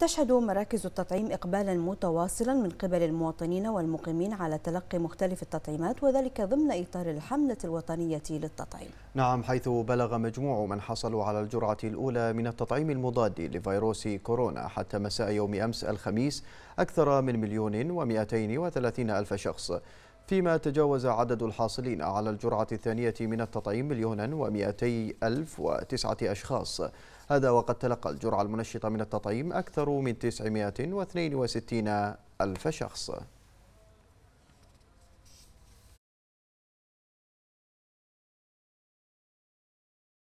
تشهد مراكز التطعيم إقبالا متواصلا من قبل المواطنين والمقيمين على تلقي مختلف التطعيمات وذلك ضمن إطار الحملة الوطنية للتطعيم نعم حيث بلغ مجموع من حصلوا على الجرعة الأولى من التطعيم المضاد لفيروس كورونا حتى مساء يوم أمس الخميس أكثر من مليون ومئتين وثلاثين ألف شخص فيما تجاوز عدد الحاصلين على الجرعة الثانية من التطعيم مليونا ومئتي ألف وتسعة أشخاص هذا وقد تلقى الجرعة المنشطة من التطعيم أكثر من 962 ألف شخص